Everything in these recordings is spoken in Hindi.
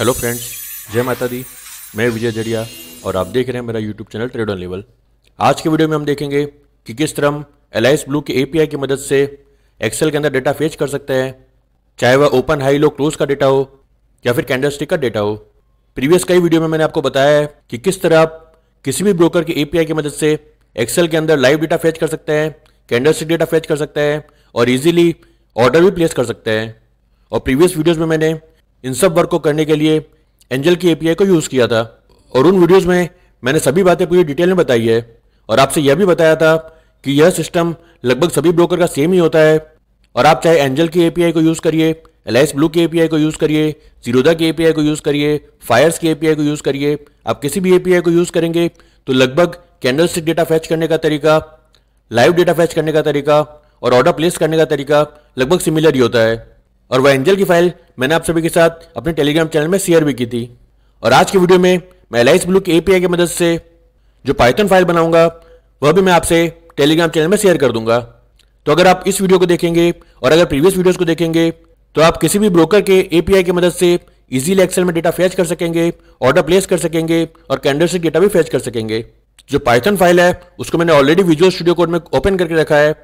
हेलो फ्रेंड्स जय माता दी मैं विजय जरिया और आप देख रहे हैं मेरा YouTube channel trade on level आज के वीडियो में हम देखेंगे कि किस तरह हम एल ब्लू के एपीआई की मदद से एक्सेल के अंदर डेटा फेच कर सकते हैं चाहे वह ओपन हाई लो क्लोज का डेटा हो या फिर कैंडलस्टिक का डेटा हो प्रीवियस कई वीडियो में मैंने आपको बताया है कि किस तरह आप किसी भी ब्रोकर के एपीआई की मदद से एक्सेल के अंदर लाइव डेटा फेच कर सकते हैं कैंडलस्टिक डेटा फेच कर सकते हैं और इजीली ऑर्डर भी प्लेस कर सकते हैं और प्रीवियस वीडियोस में मैंने इन सब वर्क को करने के लिए एंजल की एपीआई को यूज़ किया था और उन वीडियोस में मैंने सभी बातें पूरी डिटेल में बताई है और आपसे यह भी बताया था कि यह सिस्टम लगभग सभी ब्रोकर का सेम ही होता है और आप चाहे एंजल की एपीआई को यूज़ करिए एलाइस ब्लू की एपीआई को यूज़ करिए जीरोदा की एपीआई को यूज़ करिए फायर्स की एपीआई को यूज़ करिए आप किसी भी एपीआई को यूज़ करेंगे तो लगभग कैंडल डेटा फैच करने का तरीका लाइव डेटा फैच करने का तरीका और ऑर्डर प्लेस करने का तरीका लगभग सिमिलर ही होता है और वह एंजल की फाइल मैंने आप सभी के साथ अपने टेलीग्राम चैनल में शेयर भी की थी और आज की वीडियो में मैं एलाइस ब्लू की एपीआई की मदद से जो पाइथन फाइल बनाऊंगा वह भी मैं आपसे टेलीग्राम चैनल में शेयर कर दूंगा तो अगर आप इस वीडियो को देखेंगे और अगर प्रीवियस वीडियोस को देखेंगे तो आप किसी भी ब्रोकर के एपीआई की मदद से इजीली एक्सेल में डेटा फेच कर सकेंगे ऑर्डर प्लेस कर सकेंगे और कैंडलस्टिक डेटा भी फेच कर सकेंगे जो पाइथन फाइल है उसको मैंने ऑलरेडी विजुअल स्टूडियो कोड में ओपन करके रखा है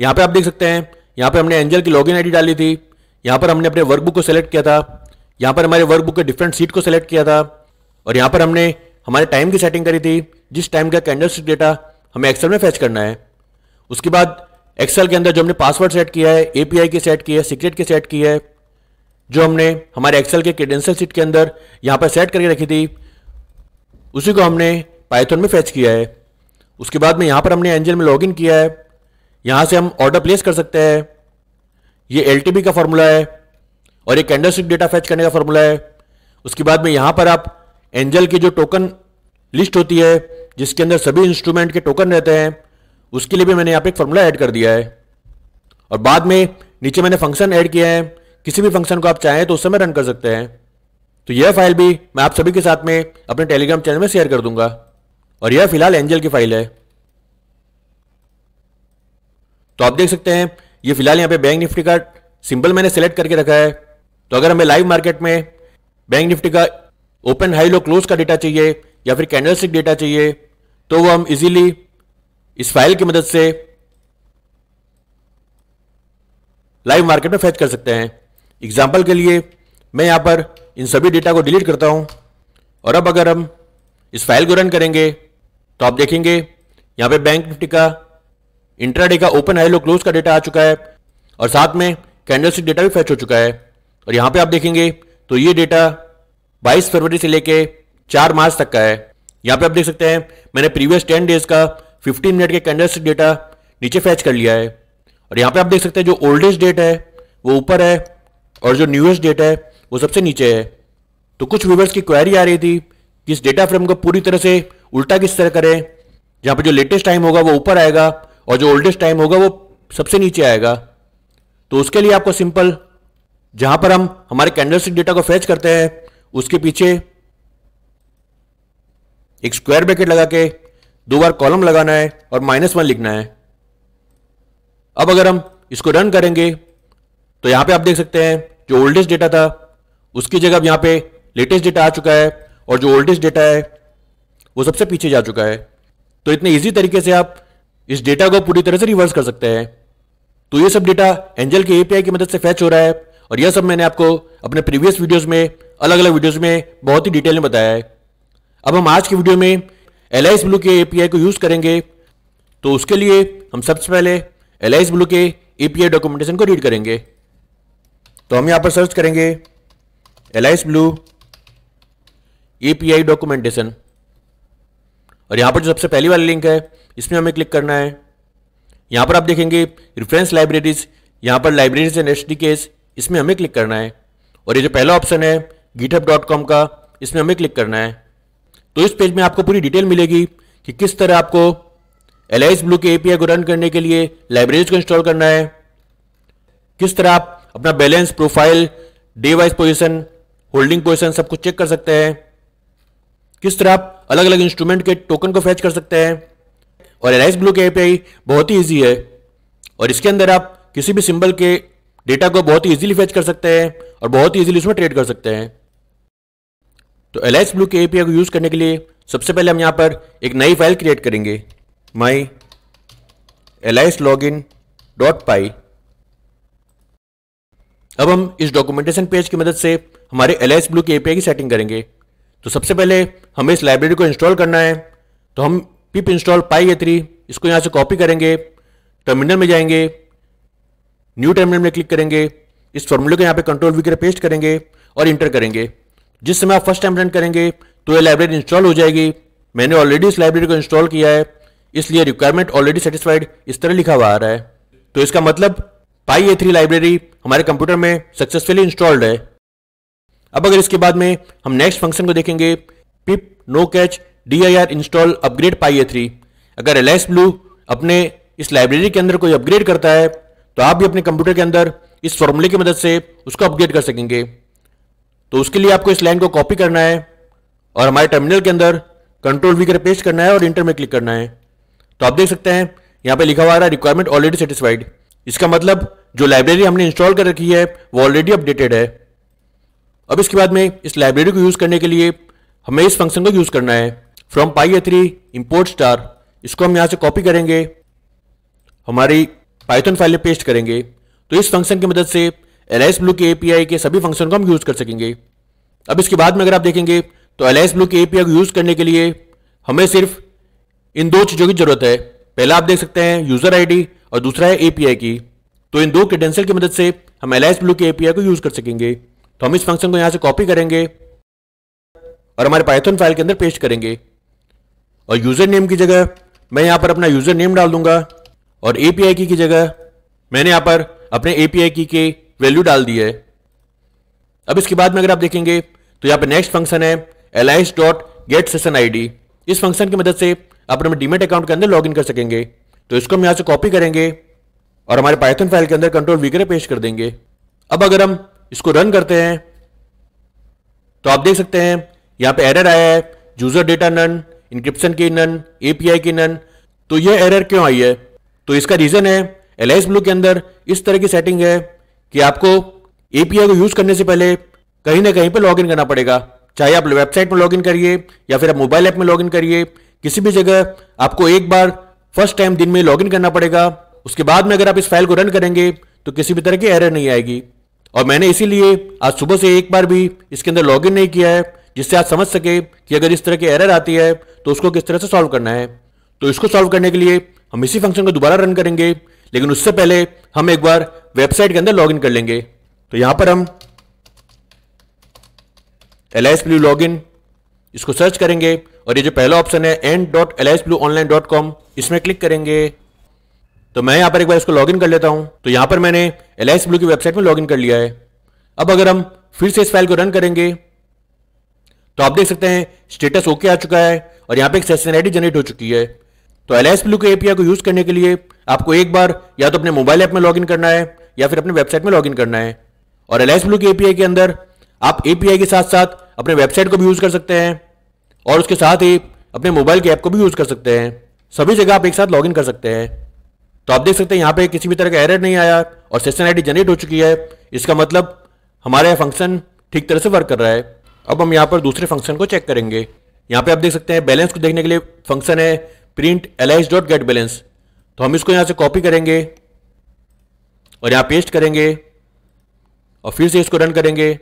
यहाँ पे आप देख सकते हैं यहाँ पे हमने एंजल की लॉगिन आईडी डाली थी यहाँ पर हमने अपने वर्कबुक को सेलेक्ट किया था यहाँ पर हमारे वर्कबुक के डिफरेंट सीट को सेलेक्ट किया था और यहाँ पर हमने हमारे टाइम की सेटिंग करी थी जिस टाइम का कैंडल डेटा हमें एक्सेल में फैच करना है उसके बाद एक्सेल के अंदर जो हमने पासवर्ड सेट किया है एपीआई की सेट की है सीक्रेट की सेट की है जो हमने हमारे एक्सेल के क्रेडेंशियल सीट के अंदर यहाँ पर सेट करके रखी थी उसी को हमने पाइथन में फैच किया है उसके बाद में यहाँ पर हमने एंजल में लॉगिन किया है यहाँ से हम ऑर्डर प्लेस कर सकते हैं ये एल का फॉर्मूला है और ये कैंडलस्टिक डेटा फैच करने का फॉर्मूला है उसके बाद में यहां पर आप एंजल की जो टोकन लिस्ट होती है जिसके अंदर सभी इंस्ट्रूमेंट के टोकन रहते हैं उसके लिए भी मैंने यहाँ पे एक फॉर्मूला ऐड कर दिया है और बाद में नीचे मैंने फंक्शन ऐड किया है किसी भी फंक्शन को आप चाहें तो उस समय रन कर सकते हैं तो यह फाइल भी मैं आप सभी के साथ में अपने टेलीग्राम चैनल में शेयर कर दूंगा और यह फिलहाल एंजल की फाइल है तो आप देख सकते हैं ये फिलहाल यहाँ पे बैंक निफ्टी का सिंबल मैंने सेलेक्ट करके रखा है तो अगर हमें लाइव मार्केट में बैंक निफ्टी का ओपन हाई लो क्लोज का डेटा चाहिए या फिर स्टिक डेटा चाहिए तो वो हम इजीली इस फाइल की मदद से लाइव मार्केट में फैच कर सकते हैं एग्जाम्पल के लिए मैं यहाँ पर इन सभी डेटा को डिलीट करता हूँ और अब अगर हम इस फाइल को रन करेंगे तो आप देखेंगे यहाँ पे बैंक निफ्टी का इंट्राडे का ओपन हाई लो क्लोज का डेटा आ चुका है और साथ में कैंडलस्टिक डेटा भी फैच हो चुका है और यहाँ पे आप देखेंगे तो ये डेटा 22 फरवरी से लेके 4 मार्च तक का है यहाँ पे आप देख सकते हैं मैंने प्रीवियस 10 डेज का 15 मिनट के कैंडलस्टिक डेटा नीचे फैच कर लिया है और यहाँ पे आप देख सकते हैं जो ओल्डेस्ट डेट है वो ऊपर है और जो न्यूएस्ट डेट है वो सबसे नीचे है तो कुछ व्यूवर्स की क्वेरी आ रही थी कि इस डेटा फ्रेम को पूरी तरह से उल्टा किस तरह करें जहाँ पे जो लेटेस्ट टाइम होगा वो ऊपर आएगा और जो ओल्डेस्ट टाइम होगा वो सबसे नीचे आएगा तो उसके लिए आपको सिंपल जहां पर हम हमारे कैंडलस्टिक डेटा को फेच करते हैं उसके पीछे एक स्क्वायर ब्रैकेट लगा के दो बार कॉलम लगाना है और माइनस वन लिखना है अब अगर हम इसको रन करेंगे तो यहां पे आप देख सकते हैं जो ओल्डेस्ट डेटा था उसकी जगह अब यहां पे लेटेस्ट डेटा आ चुका है और जो ओल्डेस्ट डेटा है वो सबसे पीछे जा चुका है तो इतने इजी तरीके से आप इस डेटा को पूरी तरह से रिवर्स कर सकते हैं तो ये सब डेटा एंजल के एपीआई की मदद से फैच हो रहा है और यह सब मैंने आपको अपने प्रीवियस वीडियोस में अलग अलग वीडियोस में बहुत ही डिटेल में बताया है अब हम आज की वीडियो में एल आई ब्लू के एपीआई को यूज़ करेंगे तो उसके लिए हम सबसे पहले एल आई ब्लू के एपीआई डॉक्यूमेंटेशन को रीड करेंगे तो हम यहाँ पर सर्च करेंगे Alice Blue API documentation और यहाँ पर जो सबसे पहली वाली लिंक है इसमें हमें क्लिक करना है यहाँ पर आप देखेंगे रिफरेंस लाइब्रेरीज यहाँ पर लाइब्रेरीज एंड एच इसमें हमें क्लिक करना है और ये जो पहला ऑप्शन है कॉम का इसमें हमें क्लिक करना है तो इस पेज में आपको पूरी डिटेल मिलेगी कि किस तरह आपको एल ब्लू के एपीआई को रन करने के लिए लाइब्रेरीज को इंस्टॉल करना है किस तरह आप अपना balance profile day wise position holding position सब कुछ चेक कर सकते हैं किस तरह आप अलग अलग इंस्ट्रूमेंट के टोकन को फैच कर सकते हैं और एनाइस ब्लू के एपीआई बहुत ही ईजी है और इसके अंदर आप किसी भी सिंबल के डेटा को बहुत ही ईजिली फैच कर सकते हैं और बहुत ही ईजिली उसमें ट्रेड कर सकते हैं तो एल ब्लू के एपीआई को यूज़ करने के लिए सबसे पहले हम यहां पर एक नई फाइल क्रिएट करेंगे my L login dot py अब हम इस डॉक्यूमेंटेशन पेज की मदद से हमारे एल ब्लू के एपीआई की सेटिंग करेंगे तो सबसे पहले हमें इस लाइब्रेरी को इंस्टॉल करना है तो हम पिप इंस्टॉल पाई थ्री इसको यहाँ से कॉपी करेंगे टर्मिनल में जाएंगे न्यू टर्मिनल में क्लिक करेंगे इस फॉर्मूले को यहाँ पे कंट्रोल वी पेस्ट करेंगे और इंटर करेंगे जिस समय आप फर्स्ट टाइम रन करेंगे तो ये लाइब्रेरी इंस्टॉल हो जाएगी मैंने ऑलरेडी इस लाइब्रेरी को इंस्टॉल किया है इसलिए रिक्वायरमेंट ऑलरेडी सेटिस्फाइड इस तरह लिखा हुआ आ रहा है तो इसका मतलब पाई ए थ्री लाइब्रेरी हमारे कंप्यूटर में सक्सेसफुली इंस्टॉल्ड है अब अगर इसके बाद में हम नेक्स्ट फंक्शन को देखेंगे pip no cache D I R install upgrade py a three अगर एल एस ब्लू अपने इस लाइब्रेरी के अंदर कोई अपग्रेड करता है तो आप भी अपने कंप्यूटर के अंदर इस फॉर्मूले की मदद से उसको अपग्रेड कर सकेंगे तो उसके लिए आपको इस लाइन को कॉपी करना है और हमारे टर्मिनल के अंदर कंट्रोल वी कर पेस्ट करना है और इंटर में क्लिक करना है तो आप देख सकते हैं यहाँ पे लिखा हुआ रहा है रिक्वायरमेंट ऑलरेडी सेटिस्फाइड इसका मतलब जो लाइब्रेरी हमने इंस्टॉल कर रखी है वो ऑलरेडी अपडेटेड है अब इसके बाद में इस लाइब्रेरी को यूज़ करने के लिए हमें इस फंक्शन को यूज़ करना है from py a three import star इसको हम यहाँ से कॉपी करेंगे हमारी पाइथन फाइल में पेस्ट करेंगे तो इस फंक्शन की मदद से एल ब्लू के ए पी आई के सभी फंक्शन को हम यूज़ कर सकेंगे अब इसके बाद में अगर आप देखेंगे तो एल ब्लू के ए पी आई को यूज़ करने के लिए हमें सिर्फ इन दो चीज़ों की ज़रूरत है पहला आप देख सकते हैं यूज़र डी और दूसरा है ए पी आई की तो इन दो क्रेडेंशियल की मदद से हम एल ब्लू के ए पी आई को यूज़ कर सकेंगे तो हम इस फंक्शन को यहां से कॉपी करेंगे और हमारे पाइथन फाइल के अंदर पेस्ट करेंगे और यूजर नेम की जगह मैं यहां पर अपना यूजर नेम डाल दूंगा और एपीआई की की जगह मैंने यहां पर अपने एपीआई की के वैल्यू डाल दी है अब इसके बाद में अगर आप देखेंगे तो यहां पर नेक्स्ट फंक्शन है Alice dot get session I इस फंक्शन की मदद से आप अपने डीमेट अकाउंट के अंदर लॉग कर सकेंगे तो इसको हम यहां से कॉपी करेंगे और हमारे पाइथन फाइल के अंदर कंट्रोल वीकर पेश कर देंगे अब अगर हम इसको रन करते हैं तो आप देख सकते हैं यहां पे एरर आया है user data none encryption key none API key none तो यह एरर क्यों आई है तो इसका रीजन है एल ब्लू के अंदर इस तरह की सेटिंग है कि आपको एपीआई को यूज करने से पहले कहीं ना कहीं पर लॉग करना पड़ेगा चाहे आप वेबसाइट में लॉगिन करिए या फिर आप मोबाइल ऐप में लॉगिन करिए किसी भी जगह आपको एक बार फर्स्ट टाइम दिन में लॉगिन करना पड़ेगा उसके बाद में अगर आप इस फाइल को रन करेंगे तो किसी भी तरह की एरर नहीं आएगी और मैंने इसीलिए आज सुबह से एक बार भी इसके अंदर लॉगिन नहीं किया है जिससे आप समझ सके कि अगर इस तरह की एरर आती है तो उसको किस तरह से सॉल्व करना है तो इसको सॉल्व करने के लिए हम इसी फंक्शन को दोबारा रन करेंगे लेकिन उससे पहले हम एक बार वेबसाइट के अंदर लॉगिन कर लेंगे तो यहां पर हम एल आई एस लॉगिन इसको सर्च करेंगे और ये जो पहला ऑप्शन है N dot Alice online dot com इसमें क्लिक करेंगे तो मैं यहां पर एक बार इसको लॉग कर लेता हूं तो यहां पर मैंने एल ब्लू की वेबसाइट में लॉग कर लिया है अब अगर हम फिर से इस फाइल को रन करेंगे तो आप देख सकते हैं स्टेटस ओके आ चुका है और यहां पे एक सेशन आईडी जनरेट हो चुकी है तो एल ब्लू के एपीआई को यूज करने के लिए आपको एक बार या तो अपने मोबाइल ऐप में लॉगिन करना है या फिर अपने वेबसाइट में लॉगिन करना है और एल ब्लू के एपीआई के अंदर आप एपीआई के साथ साथ अपने वेबसाइट को भी यूज कर सकते हैं और उसके साथ ही अपने मोबाइल के ऐप को भी यूज कर सकते हैं सभी जगह आप एक साथ लॉग कर सकते हैं तो आप देख सकते हैं यहाँ पे किसी भी तरह का एरर नहीं आया और सेशन आईडी जनरेट हो चुकी है इसका मतलब हमारे फंक्शन ठीक तरह से वर्क कर रहा है अब हम यहाँ पर दूसरे फंक्शन को चेक करेंगे यहाँ पे आप देख सकते हैं बैलेंस को देखने के लिए फंक्शन है print Alice dot get balance तो हम इसको यहाँ से कॉपी करेंगे और यहाँ पेस्ट करेंगे और फिर से इसको रन करेंगे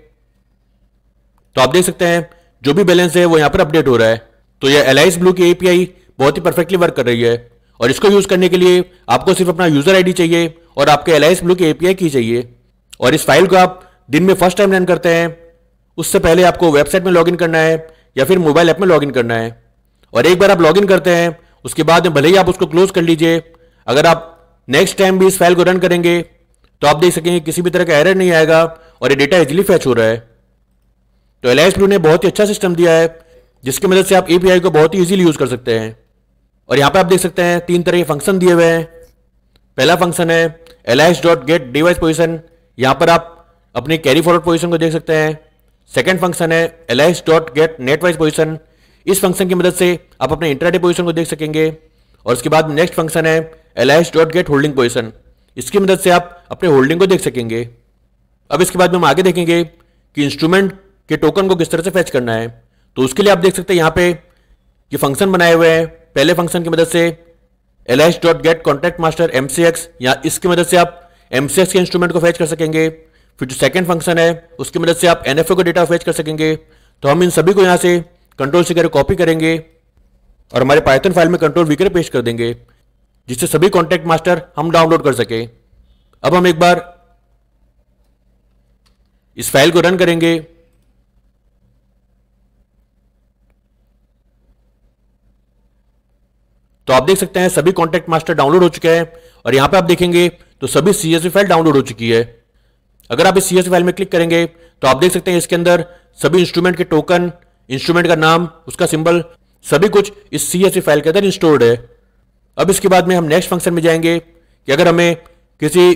तो आप देख सकते हैं जो भी बैलेंस है वो यहाँ पर अपडेट हो रहा है तो यह एल ब्लू की ए बहुत ही परफेक्टली वर्क कर रही है और इसको यूज करने के लिए आपको सिर्फ अपना यूजर आईडी चाहिए और आपके एल आई ब्लू की एपीआई की चाहिए और इस फाइल को आप दिन में फर्स्ट टाइम रन करते हैं उससे पहले आपको वेबसाइट में लॉगिन करना है या फिर मोबाइल ऐप में लॉगिन करना है और एक बार आप लॉगिन करते हैं उसके बाद में भले ही आप उसको क्लोज कर लीजिए अगर आप नेक्स्ट टाइम भी इस फाइल को रन करेंगे तो आप देख सकेंगे किसी भी तरह का एरर नहीं आएगा और ये डेटा इजिली फैच हो रहा है तो एल आई ने बहुत ही अच्छा सिस्टम दिया है जिसकी मदद से आप ए को बहुत ही ईजिली यूज़ कर सकते हैं और यहां पे आप देख सकते हैं तीन तरह के फंक्शन दिए हुए हैं पहला फंक्शन है Alice dot get device position यहां पर आप अपनी कैरी फॉरवर्ड पोजिशन को देख सकते हैं सेकेंड फंक्शन है Alice dot get netwise position इस फंक्शन की मदद से आप अपने इंटरनेट पोजिशन को देख सकेंगे और उसके बाद नेक्स्ट फंक्शन है Alice dot get holding position इसकी मदद से आप अपने होल्डिंग को देख सकेंगे अब इसके बाद में हम आगे देखेंगे कि इंस्ट्रूमेंट के टोकन को किस तरह से फैच करना है तो उसके लिए आप देख सकते हैं यहाँ पे ये फंक्शन बनाए हुए हैं पहले फंक्शन की मदद से Alice dot get contract master M C X या इसकी मदद से आप एम सी एक्स के इंस्ट्रूमेंट को फेच कर सकेंगे फिर जो सेकेंड फंक्शन है उसकी मदद से आप एन एफ ओ का डेटा फेच कर सकेंगे तो हम इन सभी को यहाँ से कंट्रोल से कर कॉपी करेंगे और हमारे पाइथन फाइल में कंट्रोल वीकर पेश कर देंगे जिससे सभी कॉन्टैक्ट मास्टर हम डाउनलोड कर सकें अब हम एक बार इस फाइल को रन करेंगे तो आप देख सकते हैं सभी कॉन्टैक्ट मास्टर डाउनलोड हो चुके हैं और यहां पे आप देखेंगे तो सभी सी फाइल डाउनलोड हो चुकी है अगर आप इस सी फाइल में क्लिक करेंगे तो आप देख सकते हैं इसके अंदर सभी इंस्ट्रूमेंट के टोकन इंस्ट्रूमेंट का नाम उसका सिंबल सभी कुछ इस सी फाइल के अंदर इंस्टोर्ड है अब इसके बाद में हम नेक्स्ट फंक्शन में जाएंगे कि अगर हमें किसी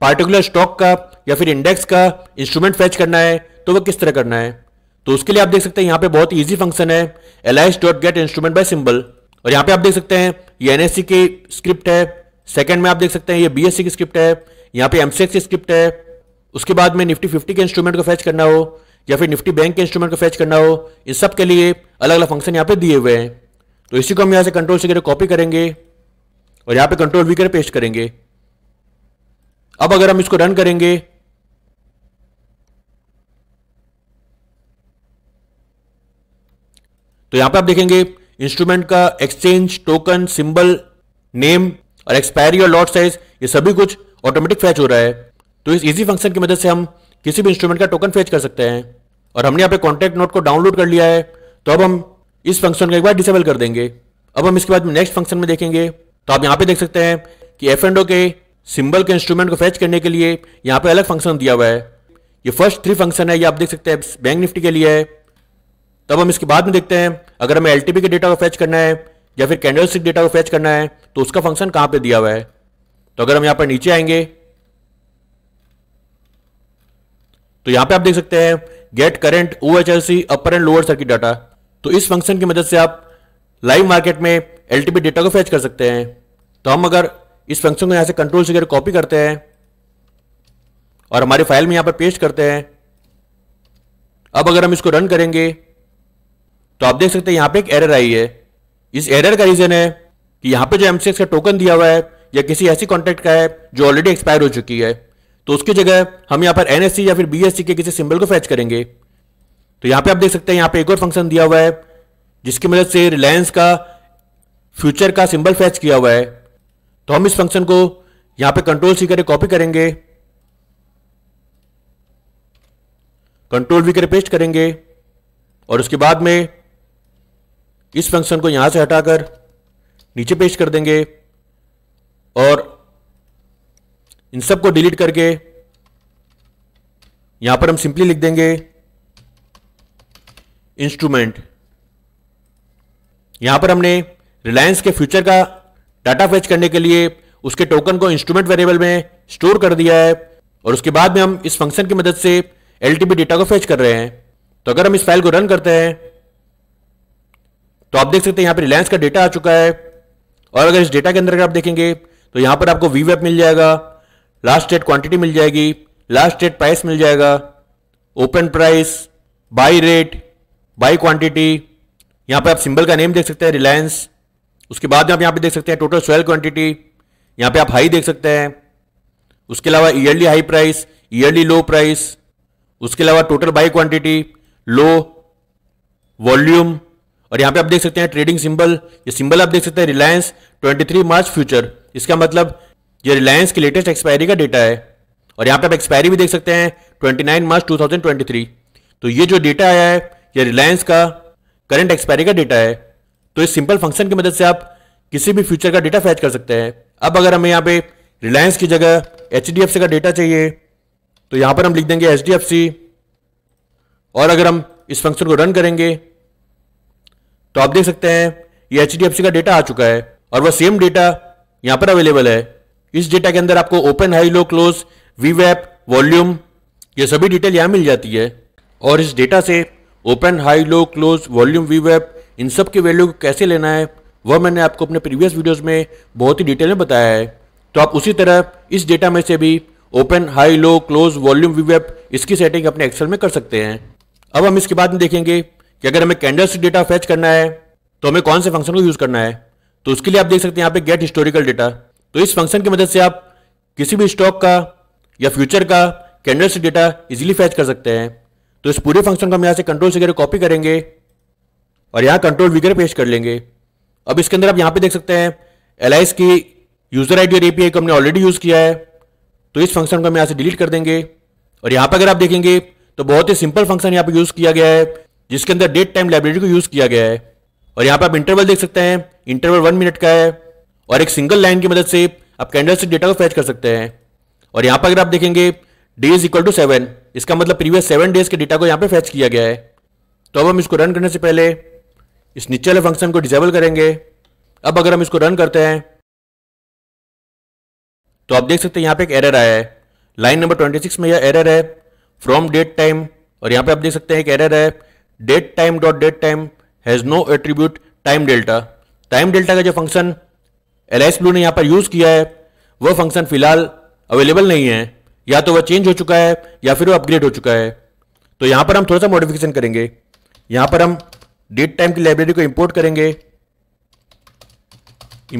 पार्टिकुलर स्टॉक का या फिर इंडेक्स का इंस्ट्रूमेंट फैच करना है तो वह किस तरह करना है तो उसके लिए आप देख सकते हैं यहां पे बहुत इजी फंक्शन है Alice dot get instrument by symbol और यहां पे आप देख सकते हैं ये एनएससी की स्क्रिप्ट है सेकंड में आप देख सकते हैं ये बीएससी की स्क्रिप्ट है यहां पे एमसीएक्स की स्क्रिप्ट है उसके बाद में निफ्टी फिफ्टी के इंस्ट्रूमेंट को फैच करना हो या फिर निफ्टी बैंक के इंस्ट्रूमेंट को फैच करना हो इन सब के लिए अलग अलग फंक्शन यहां पर दिए हुए हैं तो इसी को हम यहां से कंट्रोल से कॉपी करेंगे और यहां पर कंट्रोल वी कर पेस्ट करेंगे अब अगर हम इसको रन करेंगे तो यहां पे आप देखेंगे इंस्ट्रूमेंट का एक्सचेंज टोकन सिंबल नेम और एक्सपायरी और लॉट साइज ये सभी कुछ ऑटोमेटिक फैच हो रहा है तो इस इजी फंक्शन की मदद से हम किसी भी इंस्ट्रूमेंट का टोकन फैच कर सकते हैं और हमने यहाँ पे कॉन्टैक्ट नोट को डाउनलोड कर लिया है तो अब हम इस फंक्शन को एक बार डिसेबल कर देंगे अब हम इसके बाद नेक्स्ट फंक्शन में देखेंगे तो आप यहाँ पे देख सकते हैं कि एफ एंड ओ के सिंबल के इंस्ट्रूमेंट को फैच करने के लिए यहाँ पे अलग फंक्शन दिया हुआ है ये फर्स्ट थ्री फंक्शन है ये आप देख सकते हैं बैंक निफ्टी के लिए है तब हम इसके बाद में देखते हैं अगर हमें एल के डेटा को फैच करना है या फिर कैंडल स्टिक डेटा को फैच करना है तो उसका फंक्शन कहां पे दिया हुआ है तो अगर हम यहां पर नीचे आएंगे तो यहां पे आप देख सकते हैं get current O H L C upper and lower circuit data तो इस फंक्शन की मदद से आप लाइव मार्केट में एल डेटा को फैच कर सकते हैं तो हम अगर इस फंक्शन को यहां से कंट्रोल से कॉपी करते हैं और हमारी फाइल में यहां पर पेस्ट करते हैं अब अगर हम इसको रन करेंगे तो आप देख सकते हैं यहाँ पे एक एरर आई है इस एरर का रीजन है कि यहाँ पे जो एम का टोकन दिया हुआ है या किसी ऐसी कॉन्ट्रैक्ट का है जो ऑलरेडी एक्सपायर हो चुकी है तो उसकी जगह हम यहाँ पर एन या फिर बी के किसी सिंबल को फैच करेंगे तो यहाँ पे आप देख सकते हैं यहाँ पे एक और फंक्शन दिया हुआ है जिसकी मदद से रिलायंस का फ्यूचर का सिंबल फैच किया हुआ है तो हम इस फंक्शन को यहाँ पे कंट्रोल सी करके कॉपी करेंगे कंट्रोल वी करके पेस्ट करेंगे और उसके बाद में इस फंक्शन को यहां से हटाकर नीचे पेश कर देंगे और इन सब को डिलीट करके यहां पर हम सिंपली लिख देंगे इंस्ट्रूमेंट यहां पर हमने रिलायंस के फ्यूचर का डाटा फेच करने के लिए उसके टोकन को इंस्ट्रूमेंट वेरिएबल में स्टोर कर दिया है और उसके बाद में हम इस फंक्शन की मदद से एल डेटा को फेच कर रहे हैं तो अगर हम इस फाइल को रन करते हैं तो आप देख सकते हैं यहाँ पर रिलायंस का डेटा आ चुका है और अगर इस डेटा के अंदर अगर आप देखेंगे तो यहां पर आपको वीवेप मिल जाएगा लास्ट डेट क्वांटिटी मिल जाएगी लास्ट डेट प्राइस मिल जाएगा open price buy rate buy quantity यहाँ पर आप सिंबल का नेम देख सकते हैं रिलायंस उसके बाद में आप यहाँ पे देख सकते हैं टोटल सोयल क्वांटिटी यहाँ पे आप हाई देख सकते हैं उसके अलावा yearly high price yearly low price उसके अलावा total buy quantity low volume और यहाँ पे आप देख सकते हैं ट्रेडिंग सिंबल ये सिंबल आप देख सकते हैं रिलायंस 23 मार्च फ्यूचर इसका मतलब ये रिलायंस की लेटेस्ट एक्सपायरी का डेटा है और यहाँ पे आप एक्सपायरी भी देख सकते हैं 29 मार्च 2023 तो ये जो डेटा आया है ये रिलायंस का करंट एक्सपायरी का डेटा है तो इस सिंपल फंक्शन की मदद से आप किसी भी फ्यूचर का डेटा फैच कर सकते हैं अब अगर हमें यहाँ पे रिलायंस की जगह एच का डेटा चाहिए तो यहाँ पर हम लिख देंगे एच और अगर हम इस फंक्शन को रन करेंगे तो आप देख सकते हैं ये एच का डेटा आ चुका है और वह सेम डेटा यहां पर अवेलेबल है इस डेटा के अंदर आपको ओपन हाई लो क्लोज वी वैप वॉल्यूम ये सभी डिटेल यहां मिल जाती है और इस डेटा से open high low close volume वी वैप इन सब के वैल्यू को कैसे लेना है वह मैंने आपको अपने प्रीवियस वीडियोस में बहुत ही डिटेल में बताया है तो आप उसी तरह इस डेटा में से भी open high low close volume वी वैप इसकी सेटिंग अपने एक्सेल में कर सकते हैं अब हम इसके बाद में देखेंगे कि अगर हमें कैंडल डेटा फैच करना है तो हमें कौन से फंक्शन को यूज करना है तो उसके लिए आप देख सकते हैं यहाँ पे गेट हिस्टोरिकल डेटा तो इस फंक्शन की मदद से आप किसी भी स्टॉक का या फ्यूचर का कैंडल डेटा इजिली फैच कर सकते हैं तो इस पूरे फंक्शन को हम यहाँ से कंट्रोल वगैरह कॉपी करेंगे और यहाँ कंट्रोल वगैरह पेश कर लेंगे अब इसके अंदर आप यहाँ पे देख सकते हैं एल की यूजर आई और एपीआई को हमने ऑलरेडी यूज किया है तो इस फंक्शन को हम यहाँ से डिलीट कर देंगे और यहाँ पर अगर आप देखेंगे तो बहुत ही सिंपल फंक्शन यहाँ पे यूज किया गया है जिसके अंदर डेट टाइम लाइब्रेरी को यूज किया गया है और यहाँ पर आप इंटरवल देख सकते हैं इंटरवल वन मिनट का है और एक सिंगल लाइन की मदद से आप कैंडल से डेटा को फैच कर सकते हैं और यहाँ पर अगर आप देखेंगे day is equal to seven इसका मतलब प्रीवियस सेवन डेज के डेटा को यहाँ पे फैच किया गया है तो अब हम इसको रन करने से पहले इस नीचे वाले फंक्शन को डिजेबल करेंगे अब अगर हम इसको रन करते हैं तो आप देख सकते हैं यहाँ पे एक एरर आया है लाइन नंबर 26 में यह एरर है फ्रॉम डेट टाइम और यहाँ पे आप देख सकते हैं एक एरर है date time dot date time has no attribute time delta time delta का जो फंक्शन एल एस ब्लू ने यहाँ पर यूज़ किया है वह फंक्शन फिलहाल अवेलेबल नहीं है या तो वह चेंज हो चुका है या फिर वह अपग्रेड हो चुका है तो यहाँ पर हम थोड़ा सा मॉडिफिकेशन करेंगे यहाँ पर हम डेट टाइम की लाइब्रेरी को इंपोर्ट करेंगे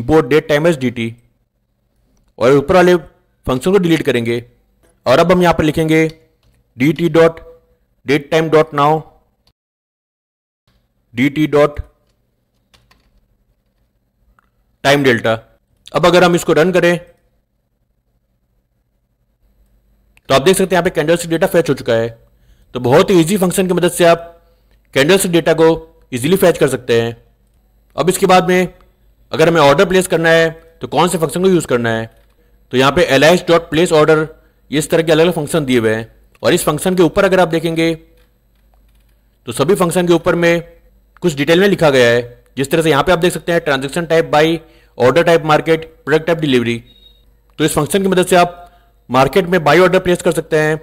import date time as D T और ऊपर वाले फंक्शन को डिलीट करेंगे और अब हम यहाँ पर लिखेंगे D T dot date time dot now dt dot time delta अब अगर हम इसको रन करें तो आप देख सकते हैं यहां पे कैंडल्स डेटा फैच हो चुका है तो बहुत ही इजी फंक्शन की मदद से आप कैंडल्स डेटा को इजीली फैच कर सकते हैं अब इसके बाद में अगर हमें ऑर्डर प्लेस करना है तो कौन से फंक्शन को यूज़ करना है तो यहां पे एल डॉट प्लेस ऑर्डर इस तरह के अलग अलग फंक्शन दिए हुए हैं और इस फंक्शन के ऊपर अगर आप देखेंगे तो सभी फंक्शन के ऊपर में कुछ डिटेल में लिखा गया है जिस तरह से यहां पे आप देख सकते हैं transaction type buy order type market product type delivery तो इस फंक्शन की मदद से आप मार्केट में बाई ऑर्डर प्लेस कर सकते हैं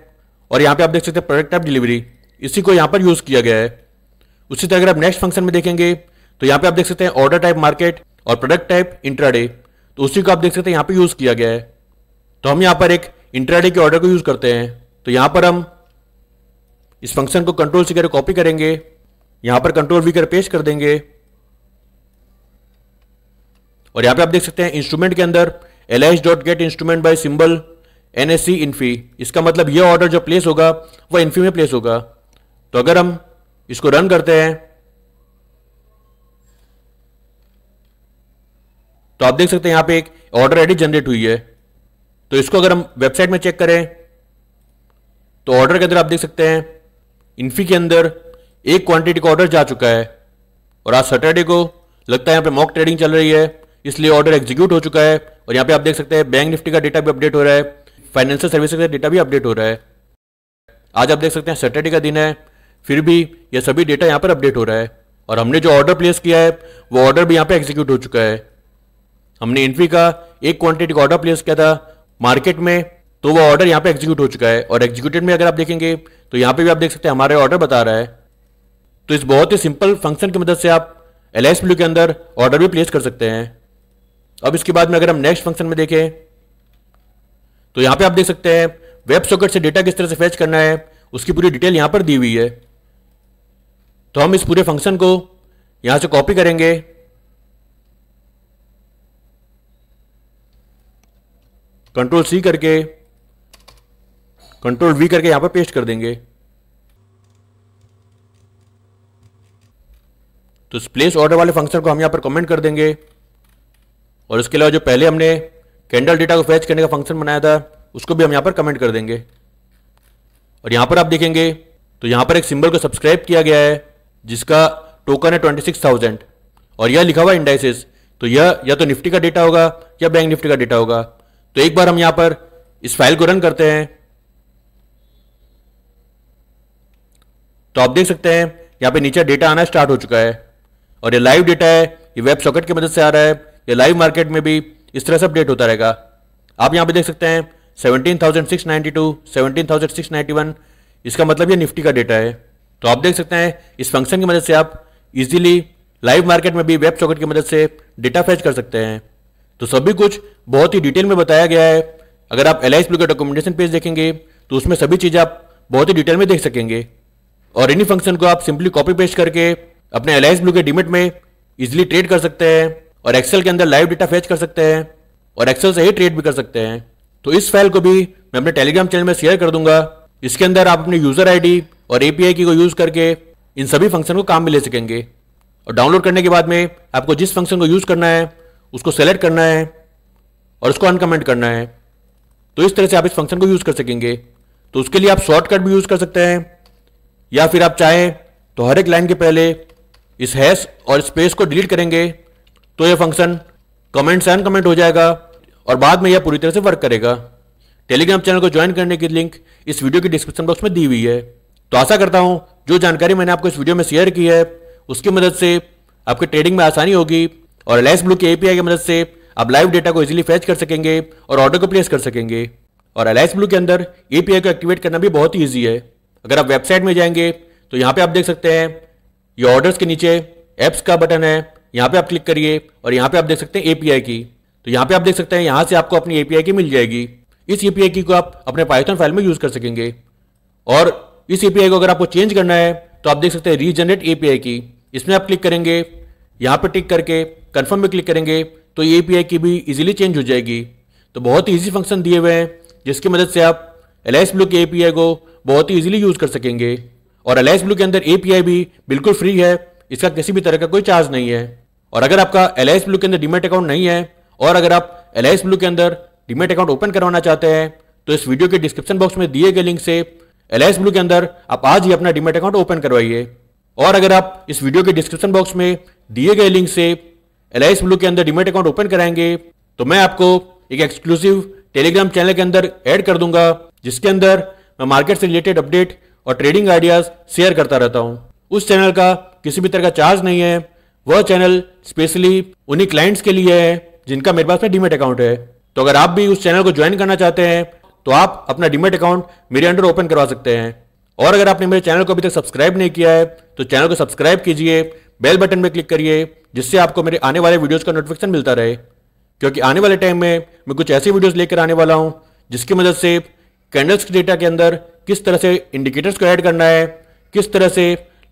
और यहां पे आप देख सकते हैं प्रोडक्ट टाइप डिलीवरी इसी को यहां पर यूज़ किया गया है उसी तरह अगर आप नेक्स्ट फंक्शन में देखेंगे तो यहां पे आप देख सकते हैं ऑर्डर टाइप मार्केट और प्रोडक्ट टाइप इंट्राडे तो उसी को आप देख सकते हैं यहां पे यूज़ किया गया है तो हम यहां पर एक इंट्राडे के ऑर्डर को यूज़ करते हैं तो यहां पर हम इस फंक्शन को कंट्रोल से कॉपी करेंगे यहां पर कंट्रोल वी कर पेश कर देंगे और यहां पे आप देख सकते हैं इंस्ट्रूमेंट के अंदर Alice dot get instrument by symbol N S C Infy इसका मतलब यह ऑर्डर जो प्लेस होगा वह इन्फी में प्लेस होगा तो अगर हम इसको रन करते हैं तो आप देख सकते हैं यहां पे एक ऑर्डर आईडी जनरेट हुई है तो इसको अगर हम वेबसाइट में चेक करें तो ऑर्डर के अंदर आप देख सकते हैं इन्फी के अंदर एक क्वांटिटी का ऑर्डर जा चुका है और आज सैटरडे को लगता है यहाँ पे मॉक ट्रेडिंग चल रही है इसलिए ऑर्डर एग्जीक्यूट हो चुका है और यहाँ पे आप देख सकते हैं बैंक निफ्टी का डेटा भी अपडेट हो रहा है फाइनेंशियल सर्विस का डेटा भी अपडेट हो रहा है आज आप देख सकते हैं सैटरडे का दिन है फिर भी यह सभी डेटा यहाँ पर अपडेट हो रहा है और हमने जो ऑर्डर प्लेस किया है वो ऑर्डर भी यहाँ पर एग्जीक्यूट हो चुका है हमने इन्फी का एक क्वांटिटी का ऑर्डर प्लेस किया था मार्केट में तो वो ऑर्डर यहाँ पे एग्जीक्यूट हो चुका है और एग्जीक्यूटेड में अगर आप देखेंगे तो यहाँ पे भी आप देख सकते हैं हमारे ऑर्डर बता रहा है तो इस बहुत ही सिंपल फंक्शन की मदद से आप एल एस के अंदर ऑर्डर भी प्लेस कर सकते हैं अब इसके बाद में अगर हम नेक्स्ट फंक्शन में देखें तो यहां पे आप देख सकते हैं वेब सॉकेट से डेटा किस तरह से फेच करना है उसकी पूरी डिटेल यहां पर दी हुई है तो हम इस पूरे फंक्शन को यहां से कॉपी करेंगे कंट्रोल सी करके कंट्रोल वी करके यहां पर पेस्ट कर देंगे तो इस प्लेस ऑर्डर वाले फंक्शन को हम यहाँ पर कमेंट कर देंगे और इसके अलावा जो पहले हमने कैंडल डेटा को फैच करने का फंक्शन बनाया था उसको भी हम यहाँ पर कमेंट कर देंगे और यहाँ पर आप देखेंगे तो यहाँ पर एक सिंबल को सब्सक्राइब किया गया है जिसका टोकन है ट्वेंटी सिक्स थाउजेंड और यह लिखा हुआ इंडाइसिस तो यह या तो निफ्टी का डेटा होगा या बैंक निफ्टी का डेटा होगा तो एक बार हम यहाँ पर इस फाइल को रन करते हैं तो आप देख सकते हैं यहाँ पे नीचे डेटा आना स्टार्ट हो चुका है और ये लाइव डेटा है ये वेब सॉकेट की मदद से आ रहा है ये लाइव मार्केट में भी इस तरह से अपडेट होता रहेगा आप यहाँ पे देख सकते हैं 17,692, 17,691 इसका मतलब ये निफ्टी का डेटा है तो आप देख सकते हैं इस फंक्शन की मदद से आप इजीली लाइव मार्केट में भी वेब सॉकेट की मदद से डेटा फैच कर सकते हैं तो सभी कुछ बहुत ही डिटेल में बताया गया है अगर आप एल आई का डॉक्यूमेंटेशन पेज देखेंगे तो उसमें सभी चीज़ें आप बहुत ही डिटेल में देख सकेंगे और इन्हीं फंक्शन को आप सिंपली कॉपी पेस्ट करके अपने एलाइंस ब्लू के डिमिट में इजिली ट्रेड कर सकते हैं और एक्सेल के अंदर लाइव डेटा फेच कर सकते हैं और एक्सेल से ही ट्रेड भी कर सकते हैं तो इस फाइल को भी मैं अपने टेलीग्राम चैनल में शेयर कर दूंगा इसके अंदर आप अपने यूजर आईडी और एपीआई की को यूज करके इन सभी फंक्शन को काम में ले सकेंगे और डाउनलोड करने के बाद में आपको जिस फंक्शन को यूज करना है उसको सेलेक्ट करना है और उसको अनकमेंट करना है तो इस तरह से आप इस फंक्शन को यूज कर सकेंगे तो उसके लिए आप शॉर्टकट भी यूज कर सकते हैं या फिर आप चाहें तो हर एक लाइन के पहले इस हैश और स्पेस को डिलीट करेंगे तो यह फंक्शन कमेंट से अनकमेंट हो जाएगा और बाद में यह पूरी तरह से वर्क करेगा टेलीग्राम चैनल को ज्वाइन करने की लिंक इस वीडियो की डिस्क्रिप्शन बॉक्स में दी हुई है तो आशा करता हूँ जो जानकारी मैंने आपको इस वीडियो में शेयर की है उसकी मदद से आपके ट्रेडिंग में आसानी होगी और एल ब्लू के एपीआई की मदद से आप लाइव डेटा को इजीली फैच कर सकेंगे और ऑर्डर को प्लेस कर सकेंगे और एल ब्लू के अंदर एपीआई को एक्टिवेट करना भी बहुत ही ईजी है अगर आप वेबसाइट में जाएंगे तो यहाँ पे आप देख सकते हैं ये ऑर्डर्स के नीचे एप्स का बटन है यहाँ पे आप क्लिक करिए और यहाँ पे आप देख सकते हैं एपीआई की तो यहाँ पे आप देख सकते हैं यहाँ से आपको अपनी एपीआई की मिल जाएगी इस एपीआई की को आप अपने पाइथन फाइल में यूज़ कर सकेंगे और इस एपीआई को अगर आपको चेंज करना है तो आप देख सकते हैं रीजनरेट एपीआई की इसमें आप क्लिक करेंगे यहाँ पर टिक करके कन्फर्म में क्लिक करेंगे तो ए की भी ईजिली चेंज हो जाएगी तो बहुत ही ईजी फंक्शन दिए हुए हैं जिसकी मदद से आप एल ब्लू के एपीआई को बहुत ही ईजिली यूज़ कर सकेंगे और एल ब्लू के अंदर एपीआई भी बिल्कुल फ्री है इसका किसी भी तरह का कोई चार्ज नहीं है और अगर आपका एल ब्लू के अंदर डीमेट अकाउंट नहीं है और अगर आप एल ब्लू के अंदर डीमेट अकाउंट ओपन करवाना चाहते हैं तो इस वीडियो के डिस्क्रिप्शन बॉक्स में दिए गए लिंक से एल ब्लू के अंदर आप आज ही अपना डीमेट अकाउंट ओपन करवाइए और अगर आप इस वीडियो के डिस्क्रिप्शन बॉक्स में दिए गए लिंक से एल ब्लू के अंदर डीमेट अकाउंट ओपन कराएंगे तो मैं आपको एक एक्सक्लूसिव टेलीग्राम चैनल के अंदर ऐड कर दूंगा जिसके अंदर मैं मार्केट से रिलेटेड अपडेट और ट्रेडिंग आइडियाज शेयर करता रहता हूँ उस चैनल का किसी भी तरह का चार्ज नहीं है वह चैनल स्पेशली उन्हीं क्लाइंट्स के लिए है जिनका मेरे पास में डीमेट अकाउंट है तो अगर आप भी उस चैनल को ज्वाइन करना चाहते हैं तो आप अपना डीमेट अकाउंट मेरे अंडर ओपन करवा सकते हैं और अगर आपने मेरे चैनल को अभी तक सब्सक्राइब नहीं किया है तो चैनल को सब्सक्राइब कीजिए बेल बटन पर क्लिक करिए जिससे आपको मेरे आने वाले वीडियोज़ का नोटिफिकेशन मिलता रहे क्योंकि आने वाले टाइम में मैं कुछ ऐसी वीडियोज़ लेकर आने वाला हूँ जिसकी मदद से कैंडल्स के डेटा के अंदर किस तरह से इंडिकेटर्स को ऐड करना है किस तरह से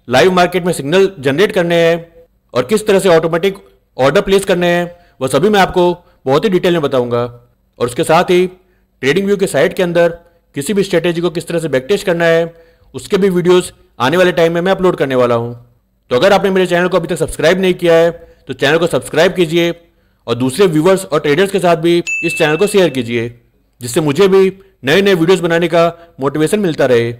लाइव मार्केट में सिग्नल जनरेट करने हैं और किस तरह से ऑटोमेटिक ऑर्डर प्लेस करने हैं वह सभी मैं आपको बहुत ही डिटेल में बताऊंगा और उसके साथ ही ट्रेडिंग व्यू के साइट के अंदर किसी भी स्ट्रेटेजी को किस तरह से बैकटेस्ट करना है उसके भी वीडियोस आने वाले टाइम में मैं अपलोड करने वाला हूं तो अगर आपने मेरे चैनल को अभी तक सब्सक्राइब नहीं किया है तो चैनल को सब्सक्राइब कीजिए और दूसरे व्यूवर्स और ट्रेडर्स के साथ भी इस चैनल को शेयर कीजिए जिससे मुझे भी नए नए वीडियोस बनाने का मोटिवेशन मिलता रहे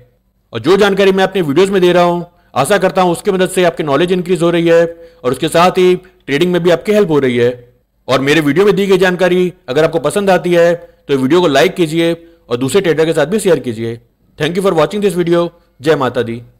और जो जानकारी मैं अपने वीडियोस में दे रहा हूं आशा करता हूं उसकी मदद से आपकी नॉलेज इंक्रीज हो रही है और उसके साथ ही ट्रेडिंग में भी आपकी हेल्प हो रही है और मेरे वीडियो में दी गई जानकारी अगर आपको पसंद आती है तो वीडियो को लाइक कीजिए और दूसरे ट्रेडर के साथ भी शेयर कीजिए thank you for watching this video जय माता दी